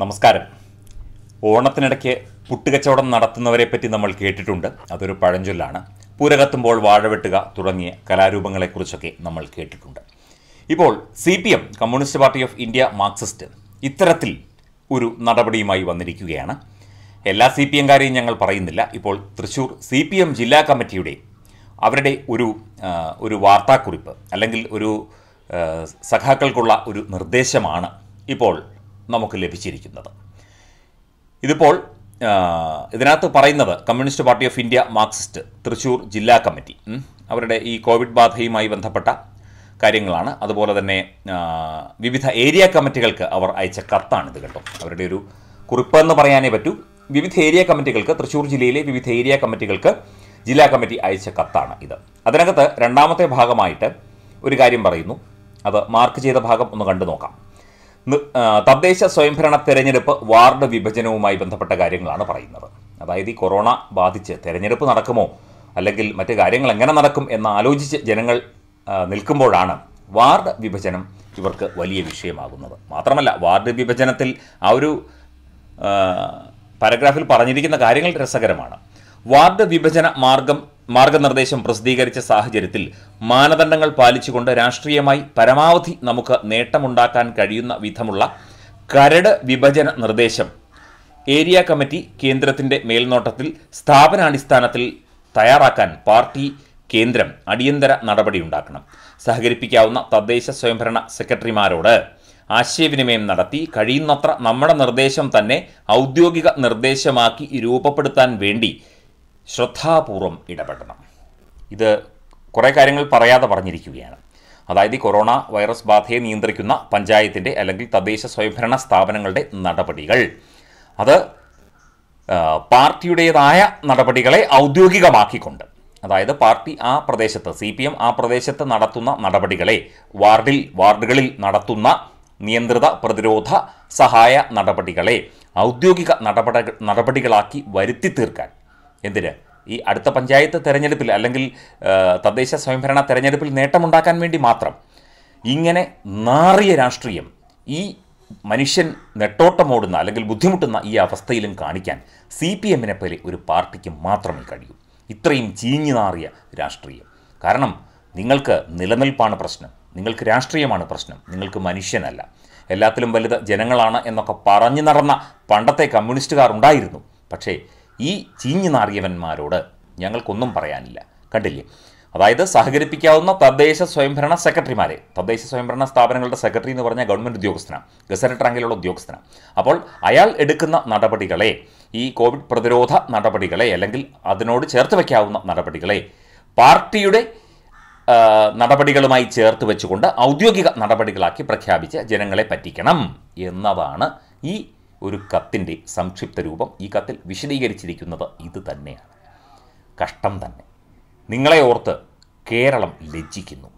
നമസ്കാരം ഓണത്തിനിടയ്ക്ക് പുട്ടുകച്ചവടം നടത്തുന്നവരെപ്പറ്റി നമ്മൾ കേട്ടിട്ടുണ്ട് അതൊരു പഴഞ്ചൊല്ലാണ് പൂരകത്തുമ്പോൾ വാഴ വെട്ടുക തുടങ്ങിയ കലാരൂപങ്ങളെക്കുറിച്ചൊക്കെ നമ്മൾ കേട്ടിട്ടുണ്ട് ഇപ്പോൾ C P M Communist Party of India Marxist ഇത്തരത്തിൽ ഒരു നടപടിയുമായി വന്നിരിക്കുകയാണ് എല്ലാ സി പി എംകാരെയും ഞങ്ങൾ പറയുന്നില്ല ഇപ്പോൾ തൃശ്ശൂർ സി പി എം ജില്ലാ കമ്മിറ്റിയുടെ അവരുടെ ഒരു ഒരു വാർത്താക്കുറിപ്പ് അല്ലെങ്കിൽ ഒരു സഖാക്കൾക്കുള്ള ഒരു നിർദ്ദേശമാണ് ഇപ്പോൾ നമുക്ക് ലഭിച്ചിരിക്കുന്നത് ഇതിപ്പോൾ ഇതിനകത്ത് പറയുന്നത് Communist Party of India Marxist Thrissur ജില്ലാ കമ്മിറ്റി അവരുടെ ഈ കോവിഡ് ബാധയുമായി ബന്ധപ്പെട്ട കാര്യങ്ങളാണ് അതുപോലെ തന്നെ വിവിധ ഏരിയ കമ്മിറ്റികൾക്ക് അവർ അയച്ച കത്താണിത് കേട്ടോ അവരുടെ ഒരു കുറിപ്പ് എന്ന് പറയാനേ പറ്റൂ വിവിധ ഏരിയ കമ്മിറ്റികൾക്ക് തൃശ്ശൂർ ജില്ലയിലെ വിവിധ ഏരിയ കമ്മിറ്റികൾക്ക് ജില്ലാ കമ്മിറ്റി അയച്ച കത്താണ് ഇത് അതിനകത്ത് രണ്ടാമത്തെ ഭാഗമായിട്ട് ഒരു കാര്യം പറയുന്നു അത് മാർക്ക് ചെയ്ത ഭാഗം ഒന്ന് കണ്ടു നോക്കാം തദ്ദേശ സ്വയംഭരണ തെരഞ്ഞെടുപ്പ് വാർഡ് വിഭജനവുമായി ബന്ധപ്പെട്ട കാര്യങ്ങളാണ് പറയുന്നത് അതായത് ഈ കൊറോണ ബാധിച്ച് തെരഞ്ഞെടുപ്പ് നടക്കുമോ അല്ലെങ്കിൽ മറ്റു കാര്യങ്ങൾ എങ്ങനെ നടക്കും എന്ന് ആലോചിച്ച് ജനങ്ങൾ നിൽക്കുമ്പോഴാണ് വാർഡ് വിഭജനം ഇവർക്ക് വലിയ വിഷയമാകുന്നത് മാത്രമല്ല വാർഡ് വിഭജനത്തിൽ ആ ഒരു പാരഗ്രാഫിൽ പറഞ്ഞിരിക്കുന്ന കാര്യങ്ങൾ രസകരമാണ് വാർഡ് വിഭജന മാർഗം മാർഗനിർദ്ദേശം പ്രസിദ്ധീകരിച്ച സാഹചര്യത്തിൽ മാനദണ്ഡങ്ങൾ പാലിച്ചുകൊണ്ട് രാഷ്ട്രീയമായി പരമാവധി നമുക്ക് നേട്ടമുണ്ടാക്കാൻ കഴിയുന്ന വിധമുള്ള കരട് വിഭജന നിർദ്ദേശം ഏരിയ കമ്മിറ്റി കേന്ദ്രത്തിന്റെ മേൽനോട്ടത്തിൽ സ്ഥാപനാടിസ്ഥാനത്തിൽ തയ്യാറാക്കാൻ പാർട്ടി കേന്ദ്രം അടിയന്തര നടപടിയുണ്ടാക്കണം സഹകരിപ്പിക്കാവുന്ന തദ്ദേശ സ്വയംഭരണ സെക്രട്ടറിമാരോട് ആശയവിനിമയം നടത്തി കഴിയുന്നത്ര നമ്മുടെ നിർദ്ദേശം തന്നെ ഔദ്യോഗിക നിർദ്ദേശമാക്കി രൂപപ്പെടുത്താൻ വേണ്ടി ശ്രദ്ധാപൂർവം ഇടപെടണം ഇത് കുറേ കാര്യങ്ങൾ പറയാതെ പറഞ്ഞിരിക്കുകയാണ് അതായത് ഈ കൊറോണ വൈറസ് ബാധയെ നിയന്ത്രിക്കുന്ന പഞ്ചായത്തിൻ്റെ അല്ലെങ്കിൽ തദ്ദേശ സ്വയംഭരണ സ്ഥാപനങ്ങളുടെ നടപടികൾ അത് പാർട്ടിയുടേതായ നടപടികളെ ഔദ്യോഗികമാക്കിക്കൊണ്ട് അതായത് പാർട്ടി ആ പ്രദേശത്ത് സി പി എം ആ പ്രദേശത്ത് നടത്തുന്ന നടപടികളെ വാർഡിൽ വാർഡുകളിൽ നടത്തുന്ന നിയന്ത്രിത പ്രതിരോധ സഹായ നടപടികളെ ഔദ്യോഗിക നടപടി നടപടികളാക്കി വരുത്തി തീർക്കാൻ എന്തിന് ഈ അടുത്ത പഞ്ചായത്ത് തെരഞ്ഞെടുപ്പിൽ അല്ലെങ്കിൽ തദ്ദേശ സ്വയംഭരണ തെരഞ്ഞെടുപ്പിൽ നേട്ടമുണ്ടാക്കാൻ വേണ്ടി മാത്രം ഇങ്ങനെ നാറിയ രാഷ്ട്രീയം ഈ മനുഷ്യൻ നെട്ടോട്ടമോടുന്ന അല്ലെങ്കിൽ ബുദ്ധിമുട്ടുന്ന ഈ അവസ്ഥയിലും കാണിക്കാൻ സി പി എമ്മിനെ പോലെ ഒരു പാർട്ടിക്ക് മാത്രമേ കഴിയൂ ഇത്രയും ചീഞ്ഞു നാറിയ രാഷ്ട്രീയം കാരണം നിങ്ങൾക്ക് നിലനിൽപ്പാണ് പ്രശ്നം നിങ്ങൾക്ക് രാഷ്ട്രീയമാണ് പ്രശ്നം നിങ്ങൾക്ക് മനുഷ്യനല്ല എല്ലാത്തിലും വലുത് ജനങ്ങളാണ് എന്നൊക്കെ പറഞ്ഞു നടന്ന പണ്ടത്തെ കമ്മ്യൂണിസ്റ്റുകാർ ഉണ്ടായിരുന്നു പക്ഷേ ഈ ചീഞ്ഞു നാറിയവന്മാരോട് ഞങ്ങൾക്കൊന്നും പറയാനില്ല കണ്ടില്ലേ അതായത് സഹകരിപ്പിക്കാവുന്ന തദ്ദേശ സ്വയംഭരണ സെക്രട്ടറിമാരെ തദ്ദേശ സ്വയംഭരണ സ്ഥാപനങ്ങളുടെ സെക്രട്ടറി എന്ന് പറഞ്ഞ ഗവൺമെൻറ് ഉദ്യോഗസ്ഥനാണ് ഗസറ്റഡ് റാങ്കിലുള്ള ഉദ്യോഗസ്ഥനാണ് അപ്പോൾ അയാൾ എടുക്കുന്ന നടപടികളെ ഈ കോവിഡ് പ്രതിരോധ നടപടികളെ അല്ലെങ്കിൽ അതിനോട് ചേർത്ത് വയ്ക്കാവുന്ന നടപടികളെ പാർട്ടിയുടെ നടപടികളുമായി ചേർത്ത് വെച്ചുകൊണ്ട് ഔദ്യോഗിക നടപടികളാക്കി പ്രഖ്യാപിച്ച് ജനങ്ങളെ പറ്റിക്കണം എന്നതാണ് ഈ ഒരു കത്തിൻ്റെ സംക്ഷിപ്ത രൂപം ഈ കത്തിൽ വിശദീകരിച്ചിരിക്കുന്നത് ഇത് തന്നെയാണ് കഷ്ടം തന്നെ നിങ്ങളെ ഓർത്ത് കേരളം ലജ്ജിക്കുന്നു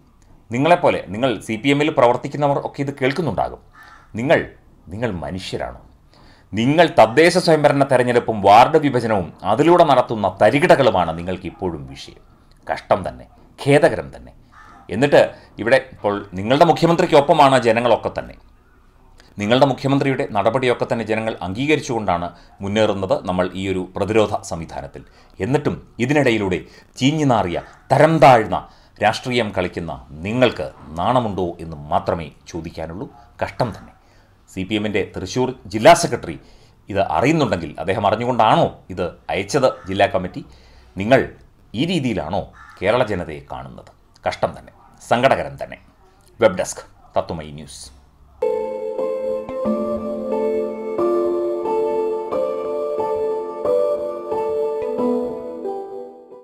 നിങ്ങളെപ്പോലെ നിങ്ങൾ സി പി എമ്മിൽ പ്രവർത്തിക്കുന്നവർ ഒക്കെ ഇത് കേൾക്കുന്നുണ്ടാകും നിങ്ങൾ നിങ്ങൾ മനുഷ്യരാണ് നിങ്ങൾ തദ്ദേശ സ്വയംഭരണ തെരഞ്ഞെടുപ്പും വാർഡ് വിഭജനവും അതിലൂടെ നടത്തുന്ന തരികിടകളുമാണ് നിങ്ങൾക്ക് ഇപ്പോഴും വിഷയം കഷ്ടം തന്നെ ഖേദകരം തന്നെ എന്നിട്ട് ഇവിടെ ഇപ്പോൾ നിങ്ങളുടെ മുഖ്യമന്ത്രിക്കൊപ്പമാണ് ജനങ്ങളൊക്കെ തന്നെ നിങ്ങളുടെ മുഖ്യമന്ത്രിയുടെ നടപടിയൊക്കെ തന്നെ ജനങ്ങൾ അംഗീകരിച്ചുകൊണ്ടാണ് മുന്നേറുന്നത് നമ്മൾ ഈ ഒരു പ്രതിരോധ സംവിധാനത്തിൽ എന്നിട്ടും ഇതിനിടയിലൂടെ ചീഞ്ഞുനാറിയ തരം താഴ്ന്ന രാഷ്ട്രീയം കളിക്കുന്ന നിങ്ങൾക്ക് നാണമുണ്ടോ എന്ന് മാത്രമേ ചോദിക്കാനുള്ളൂ കഷ്ടം തന്നെ സി പി എമ്മിൻ്റെ തൃശ്ശൂർ ജില്ലാ സെക്രട്ടറി ഇത് അറിയുന്നുണ്ടെങ്കിൽ അദ്ദേഹം അറിഞ്ഞുകൊണ്ടാണോ ഇത് അയച്ചത് ജില്ലാ കമ്മിറ്റി നിങ്ങൾ ഈ രീതിയിലാണോ കേരള ജനതയെ കാണുന്നത് കഷ്ടം തന്നെ സങ്കടകരം തന്നെ വെബ് ഡെസ്ക് തത്വമയി ന്യൂസ്